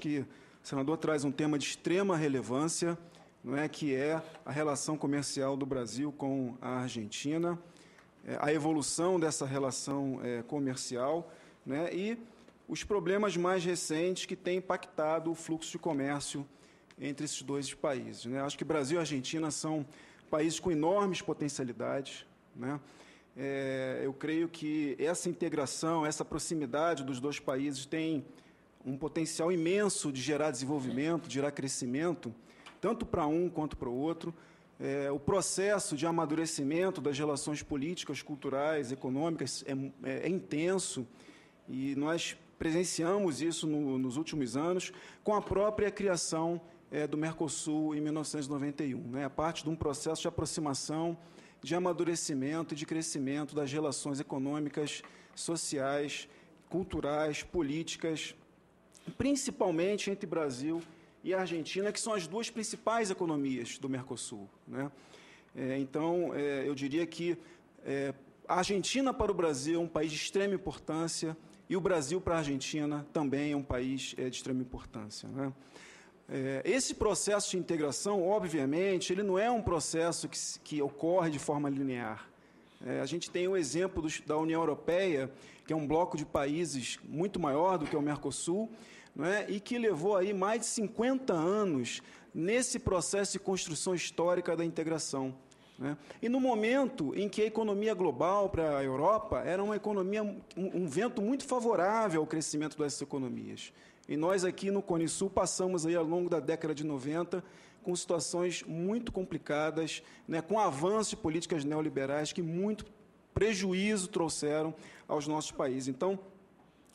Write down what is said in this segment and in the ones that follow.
que o senador traz um tema de extrema relevância, não é que é a relação comercial do Brasil com a Argentina, é, a evolução dessa relação é, comercial, né, e os problemas mais recentes que têm impactado o fluxo de comércio entre esses dois países. Né? Acho que Brasil e Argentina são países com enormes potencialidades. Né? É, eu creio que essa integração, essa proximidade dos dois países tem um potencial imenso de gerar desenvolvimento, de gerar crescimento, tanto para um quanto para o outro. É, o processo de amadurecimento das relações políticas, culturais, econômicas é, é, é intenso e nós presenciamos isso no, nos últimos anos com a própria criação é, do Mercosul em 1991, né? a parte de um processo de aproximação, de amadurecimento e de crescimento das relações econômicas, sociais, culturais, políticas principalmente entre Brasil e Argentina, que são as duas principais economias do Mercosul. Né? É, então, é, eu diria que é, a Argentina para o Brasil é um país de extrema importância e o Brasil para a Argentina também é um país é, de extrema importância. Né? É, esse processo de integração, obviamente, ele não é um processo que, que ocorre de forma linear. É, a gente tem o exemplo dos, da União Europeia, que é um bloco de países muito maior do que o Mercosul, não é? e que levou aí mais de 50 anos nesse processo de construção histórica da integração. Né? E no momento em que a economia global para a Europa era uma economia, um, um vento muito favorável ao crescimento dessas economias. E nós aqui no Cone Sul passamos aí ao longo da década de 90 com situações muito complicadas, né, com avanço de políticas neoliberais que muito prejuízo trouxeram aos nossos países. Então,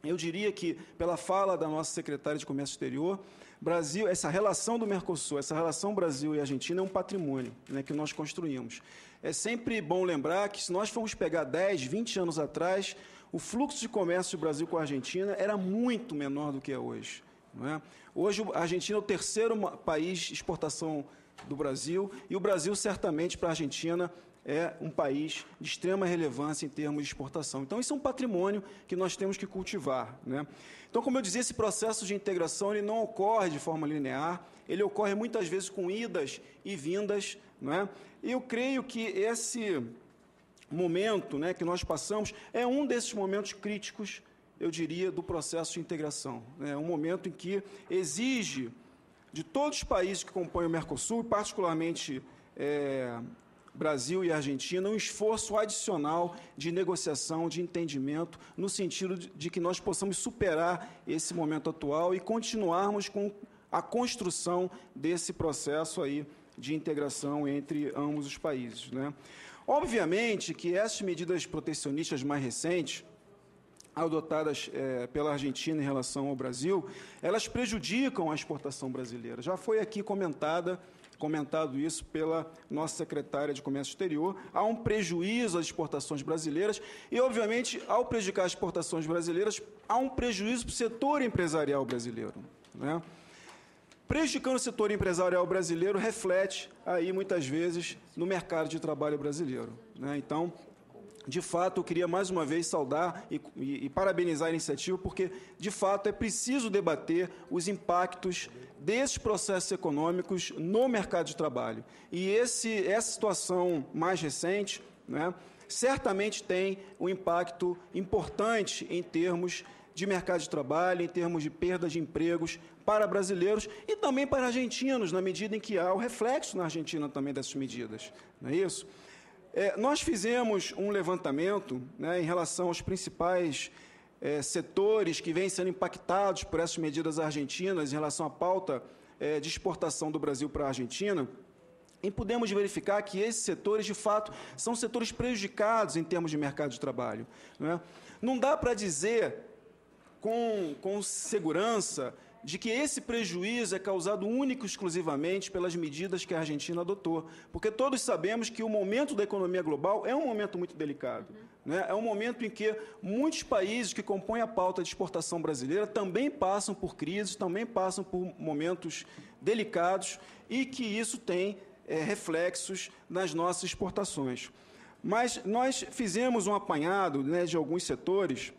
eu diria que, pela fala da nossa secretária de Comércio Exterior, Brasil, essa relação do Mercosul, essa relação Brasil e Argentina é um patrimônio né, que nós construímos. É sempre bom lembrar que, se nós formos pegar 10, 20 anos atrás, o fluxo de comércio do Brasil com a Argentina era muito menor do que é hoje. É? Hoje, a Argentina é o terceiro país de exportação do Brasil e o Brasil, certamente, para a Argentina, é um país de extrema relevância em termos de exportação. Então, isso é um patrimônio que nós temos que cultivar. Né? Então, como eu dizia, esse processo de integração ele não ocorre de forma linear, ele ocorre muitas vezes com idas e vindas. Né? Eu creio que esse momento né, que nós passamos é um desses momentos críticos, eu diria, do processo de integração. Né? É um momento em que exige de todos os países que compõem o Mercosul, particularmente é, Brasil e Argentina um esforço adicional de negociação, de entendimento, no sentido de que nós possamos superar esse momento atual e continuarmos com a construção desse processo aí de integração entre ambos os países. Né? Obviamente que essas medidas protecionistas mais recentes, adotadas é, pela Argentina em relação ao Brasil, elas prejudicam a exportação brasileira. Já foi aqui comentada comentado isso pela nossa secretária de Comércio Exterior, há um prejuízo às exportações brasileiras e, obviamente, ao prejudicar as exportações brasileiras, há um prejuízo para o setor empresarial brasileiro. Né? Prejudicando o setor empresarial brasileiro reflete aí, muitas vezes, no mercado de trabalho brasileiro. Né? Então, de fato, eu queria mais uma vez saudar e, e, e, parabenizar a iniciativa, porque, de fato, é preciso debater os impactos desses processos econômicos no mercado de trabalho. E esse, essa situação mais recente né, certamente tem um impacto importante em termos de mercado de trabalho, em termos de perda de empregos para brasileiros e também para argentinos, na medida em que há o reflexo na Argentina também dessas medidas. Não é isso? É, nós fizemos um levantamento né, em relação aos principais é, setores que vêm sendo impactados por essas medidas argentinas em relação à pauta é, de exportação do Brasil para a Argentina. E podemos verificar que esses setores, de fato, são setores prejudicados em termos de mercado de trabalho. Não, é? não dá para dizer com, com segurança de que esse prejuízo é causado único e exclusivamente pelas medidas que a Argentina adotou. Porque todos sabemos que o momento da economia global é um momento muito delicado. Uhum. Né? É um momento em que muitos países que compõem a pauta de exportação brasileira também passam por crises, também passam por momentos delicados e que isso tem é, reflexos nas nossas exportações. Mas nós fizemos um apanhado né, de alguns setores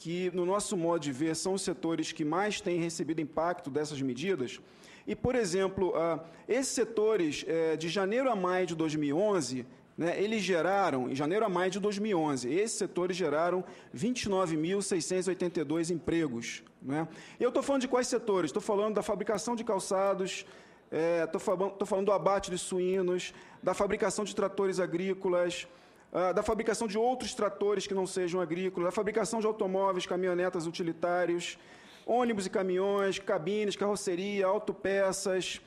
que, no nosso modo de ver, são os setores que mais têm recebido impacto dessas medidas. E, por exemplo, ah, esses setores, eh, de janeiro a maio de 2011, né, eles geraram, em janeiro a maio de 2011, esses setores geraram 29.682 empregos. Né? E eu estou falando de quais setores? Estou falando da fabricação de calçados, estou eh, é, falando, falando do abate de suínos, da fabricação de tratores agrícolas, ah, da fabricação de outros tratores que não sejam agrícolas, da fabricação de automóveis, caminhonetas utilitários, ônibus e caminhões, cabines, carroceria, autopeças.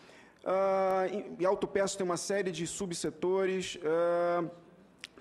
Ah, e autopeças tem uma série de subsetores. Ah,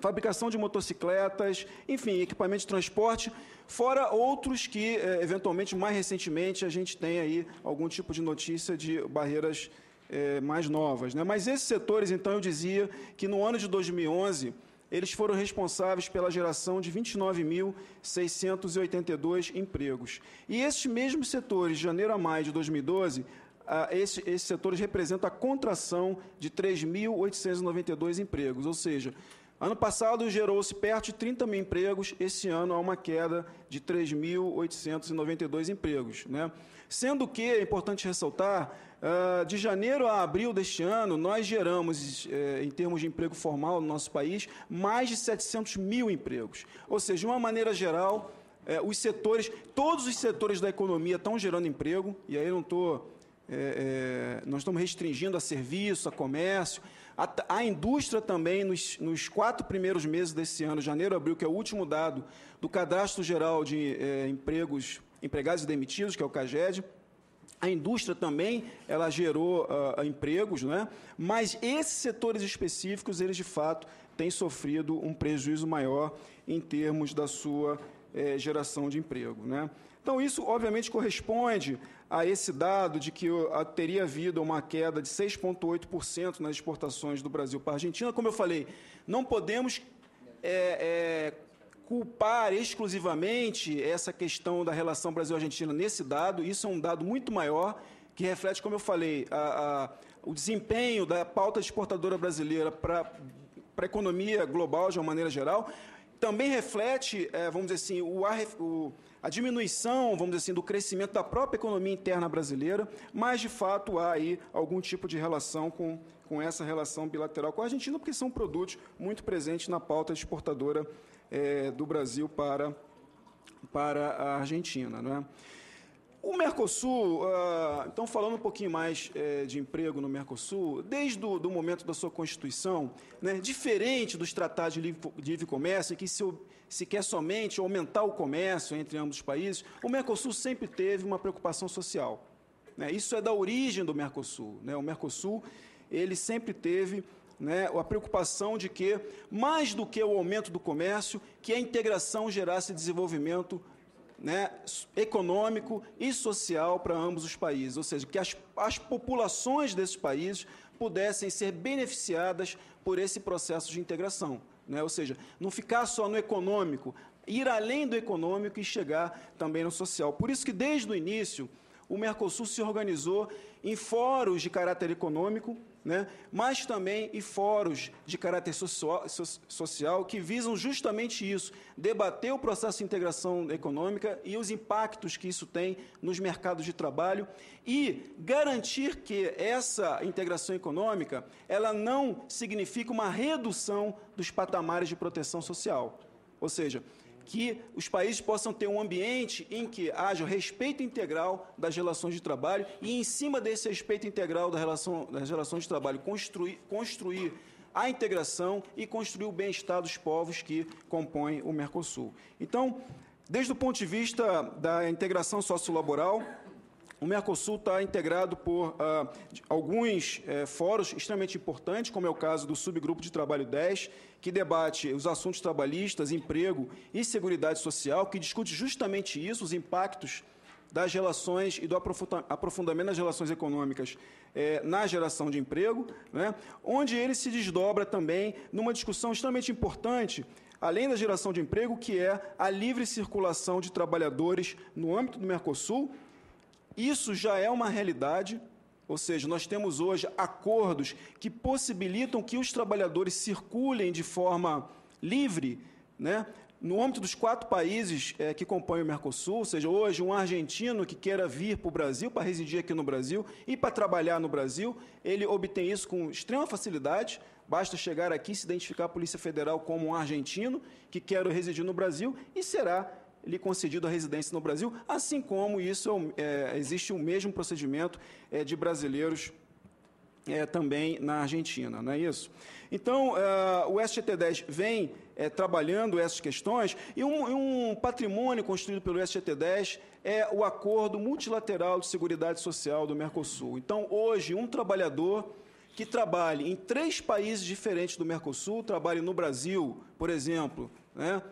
fabricação de motocicletas, enfim, equipamento de transporte, fora outros que, eh, eventualmente, mais recentemente, a gente tem aí algum tipo de notícia de barreiras eh, mais novas. Né? Mas esses setores, então, eu dizia que no ano de 2011 eles foram responsáveis pela geração de 29.682 empregos. E esses mesmos setores, de janeiro a maio de 2012, ah, esse, esses setores representam a contração de 3.892 empregos, ou seja, Ano passado gerou-se perto de 30 mil empregos, esse ano há uma queda de 3.892 empregos. Né? Sendo que, é importante ressaltar, ah, de janeiro a abril deste ano, nós geramos, eh, em termos de emprego formal no nosso país, mais de 700 mil empregos. Ou seja, de uma maneira geral, eh, os setores, todos os setores da economia estão gerando emprego, e aí não estou. É, é, nós estamos restringindo a serviço, a comércio, a, a indústria também, nos, nos, quatro primeiros meses desse ano, janeiro, abril, que é o último dado do Cadastro Geral de eh, Empregos, Empregados e Demitidos, que é o CAGED, a indústria também ela gerou uh, empregos, né? mas esses setores específicos, eles de fato têm sofrido um prejuízo maior em termos da sua eh, geração de emprego. Né? Então, isso obviamente corresponde a esse dado de que teria havido uma queda de 6,8% nas exportações do Brasil para a Argentina. Como eu falei, não podemos é, é, culpar exclusivamente essa questão da relação Brasil-Argentina nesse dado, isso é um dado muito maior que reflete, como eu falei, a, a, o desempenho da pauta exportadora brasileira para para a economia global de uma maneira geral, também reflete, é, vamos dizer assim, o, o, a diminuição, vamos dizer assim, do crescimento da própria economia interna brasileira, mas, de fato, há aí algum tipo de relação com, com essa relação bilateral com a Argentina, porque são produtos muito presentes na pauta exportadora é, do Brasil para, para a Argentina. Não é? O Mercosul, uh, então falando um pouquinho mais eh, de emprego no Mercosul, desde o momento da sua constituição, né, diferente dos tratados de livre, livre comércio, em que se, se quer somente aumentar o comércio entre ambos os países, o Mercosul sempre teve uma preocupação social. Né? Isso é da origem do Mercosul. Né? O Mercosul ele sempre teve né, a preocupação de que, mais do que o aumento do comércio, que a integração gerasse desenvolvimento né, econômico e social para ambos os países, ou seja, que as, as populações desses países pudessem ser beneficiadas por esse processo de integração. Né? Ou seja, não ficar só no econômico, ir além do econômico e chegar também no social. Por isso que, desde o início, o Mercosul se organizou em fóruns de caráter econômico, né, mas também em fóruns de caráter social, que visam justamente isso, debater o processo de integração econômica e os impactos que isso tem nos mercados de trabalho e garantir que essa integração econômica ela não significa uma redução dos patamares de proteção social. Ou seja, que os países possam ter um ambiente em que haja o respeito integral das relações de trabalho e, em cima desse respeito integral da relação, das relações de trabalho, construir, construir a integração e construir o bem-estar dos povos que compõem o Mercosul. Então, desde o ponto de vista da integração sociolaboral, o Mercosul está é integrado por ah, alguns eh, fóruns extremamente importantes, como é o caso do Subgrupo de Trabalho 10, que debate os assuntos trabalhistas, emprego e segurança Social, que discute justamente isso, os impactos das relações e do aprofundamento das relações econômicas eh, na geração de emprego, né? onde ele se desdobra também numa discussão extremamente importante, além da geração de emprego, que é a livre circulação de trabalhadores no âmbito do Mercosul isso já é uma realidade, ou seja, nós temos hoje acordos que possibilitam que os trabalhadores circulem de forma livre, né? No âmbito dos quatro países é, que compõem o Mercosul, ou seja, hoje um argentino que queira vir para o Brasil, para residir aqui no Brasil e para trabalhar no Brasil, ele obtém isso com extrema facilidade. Basta chegar aqui e se identificar a Polícia Federal como um argentino que quer residir no Brasil e será lhe concedido a residência no Brasil, assim como isso é, é, existe o mesmo procedimento é, de brasileiros é, também na Argentina, não é isso? Então, é, o SGT-10 vem é, trabalhando essas questões e um, um patrimônio construído pelo SGT-10 é o Acordo Multilateral de Seguridade Social do Mercosul. Então, hoje, um trabalhador que trabalhe em três países diferentes do Mercosul, trabalhe no Brasil, por exemplo, né?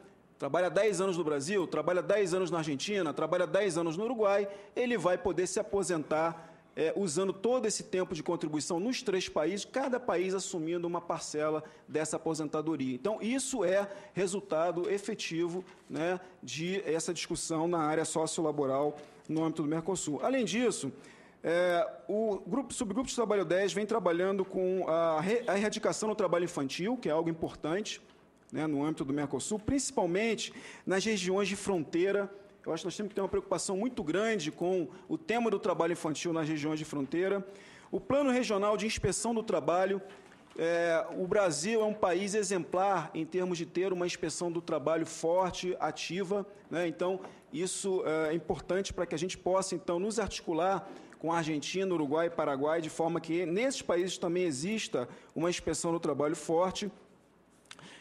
trabalha 10 anos no Brasil, trabalha 10 anos na Argentina, trabalha 10 anos no Uruguai, ele vai poder se aposentar é, usando todo esse tempo de contribuição nos três países, cada país assumindo uma parcela dessa aposentadoria. Então, isso é resultado efetivo né, de essa discussão na área sociolaboral no âmbito do Mercosul. Além disso, é, o grupo, subgrupo de trabalho 10 vem trabalhando com a, re, a erradicação do trabalho infantil, que é algo importante né, no âmbito do Mercosul, principalmente nas regiões de fronteira. Eu acho que nós temos que ter uma preocupação muito grande com o tema do trabalho infantil nas regiões de fronteira. O Plano Regional de Inspeção do Trabalho é, o Brasil é um país exemplar em termos de ter uma inspeção do trabalho forte, ativa, né? então isso eh, é importante para que a gente possa então nos articular com a Argentina, Uruguai e Paraguai, de forma que nesses países também exista uma inspeção do trabalho forte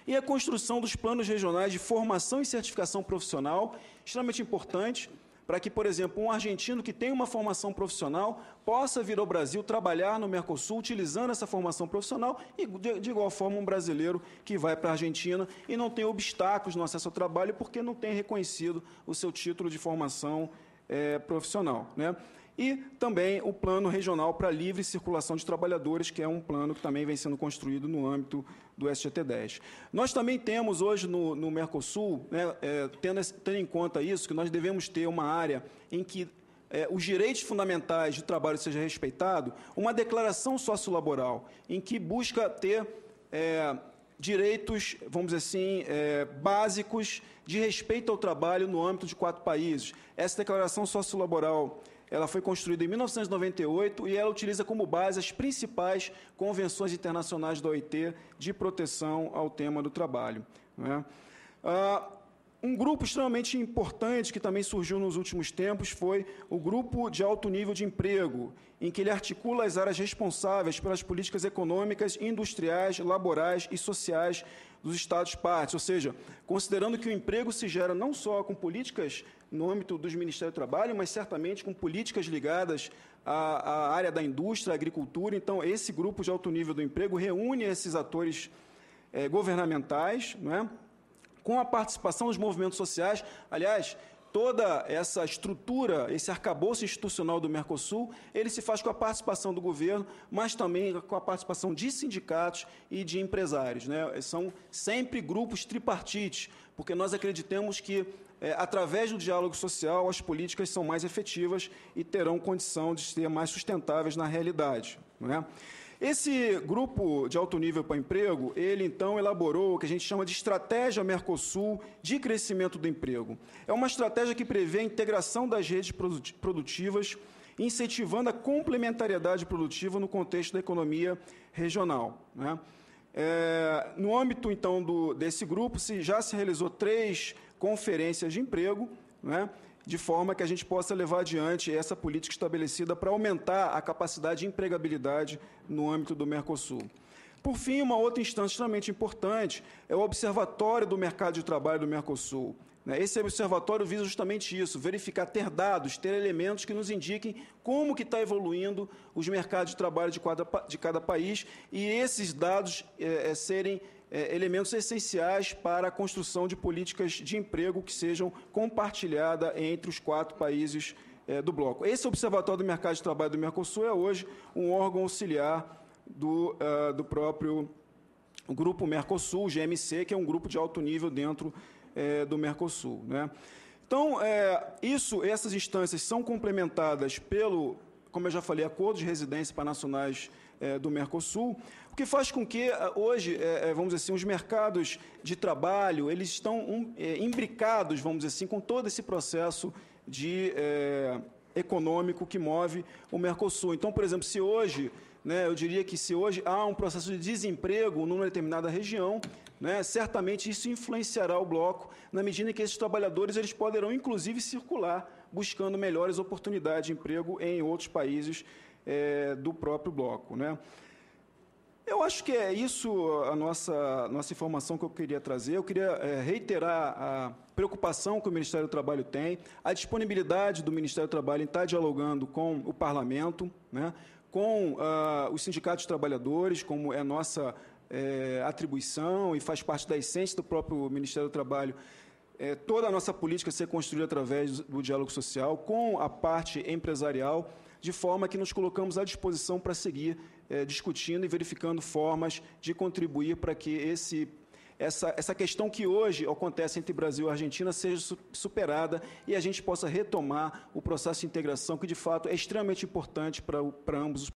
e a construção dos planos regionais de formação e certificação profissional, extremamente importante, para que, por exemplo, um argentino que tem uma formação profissional possa vir ao Brasil trabalhar no Mercosul utilizando essa formação profissional e, de, igual forma, um brasileiro que vai para a Argentina e não tem obstáculos no acesso ao trabalho porque não tem reconhecido o seu título de formação é, profissional. Né? e também o plano regional para livre circulação de trabalhadores, que é um plano que também vem sendo construído no âmbito do SGT-10. Nós também temos hoje no, no Mercosul, né, é, tendo, tendo em conta isso, que nós devemos ter uma área em que é, os direitos fundamentais de trabalho seja respeitado, uma declaração sociolaboral em que busca ter é, direitos, vamos dizer assim, é, básicos de respeito ao trabalho no âmbito de quatro países. Essa declaração sociolaboral ela foi construída em 1998 e ela utiliza como base as principais convenções internacionais da OIT de proteção ao tema do trabalho. Né? Ah, um grupo extremamente importante que também surgiu nos últimos tempos foi o Grupo de Alto Nível de Emprego, em que ele articula as áreas responsáveis pelas políticas econômicas, industriais, laborais e sociais dos Estados partes. Ou seja, considerando que o emprego se gera não só com políticas no âmbito dos Ministérios do Trabalho, mas certamente com políticas ligadas à, à área da indústria, à agricultura. Então, esse grupo de alto nível do emprego reúne esses atores eh, governamentais, não é? com a participação dos movimentos sociais. Aliás, toda essa estrutura, esse arcabouço institucional do Mercosul, ele se faz com a participação do governo, mas também com a participação de sindicatos e de empresários. Né? São sempre grupos tripartites, porque nós acreditamos que, é, através do diálogo social, as políticas são mais efetivas e terão condição de ser mais sustentáveis na realidade. Não é? Esse grupo de alto nível para emprego, ele então elaborou o que a gente chama de estratégia Mercosul de crescimento do emprego. É uma estratégia que prevê a integração das redes produtivas, incentivando a complementariedade produtiva no contexto da economia regional. Né? É, no âmbito então do, desse grupo, se já se realizou três conferências de emprego, né? de forma que a gente possa levar adiante essa política estabelecida para aumentar a capacidade de empregabilidade no âmbito do Mercosul. Por fim, uma outra instância extremamente importante é o Observatório do Mercado de Trabalho do Mercosul. Né? Esse observatório visa justamente isso, verificar, ter dados, ter elementos que nos indiquem como que está evoluindo os mercados de trabalho de cada, de cada país e esses dados é, é, serem é, elementos essenciais para a construção de políticas de emprego que sejam compartilhadas entre os quatro países é, do bloco. Esse Observatório do Mercado de Trabalho do Mercosul é hoje um órgão auxiliar do, uh, do próprio grupo Mercosul, GMC, que é um grupo de alto nível dentro é, do Mercosul. Né? Então, é, isso, essas instâncias são complementadas pelo, como eu já falei, acordo de residência para nacionais é, do Mercosul, que faz com que eh, hoje, eh, eh, vamos dizer assim, os mercados de trabalho, eles estão imbricados, vamos dizer assim, com todo esse processo de é, econômico que move o Mercosul. Então, por exemplo, se hoje, né, eu diria que se hoje há um processo de desemprego numa determinada região, né, certamente isso influenciará o bloco na medida em que esses trabalhadores eles poderão, inclusive, circular buscando melhores oportunidades de emprego em outros países é, do próprio bloco. Né? Eu acho que é isso a nossa, nossa informação que eu queria trazer. Eu queria é, reiterar a preocupação que o Ministério do Trabalho tem, a disponibilidade do Ministério do Trabalho em estar dialogando com o Parlamento, né, com uh, os sindicatos de trabalhadores, como é nossa é, atribuição e faz parte da essência do próprio Ministério do Trabalho. É, toda a nossa política ser construída através do diálogo social, com a parte empresarial de forma que nos colocamos à disposição para seguir é, discutindo e verificando formas de contribuir para que esse essa, essa questão que hoje acontece entre Brasil e Argentina seja superada e a gente possa retomar o processo de integração, que de fato é extremamente importante para, para ambos os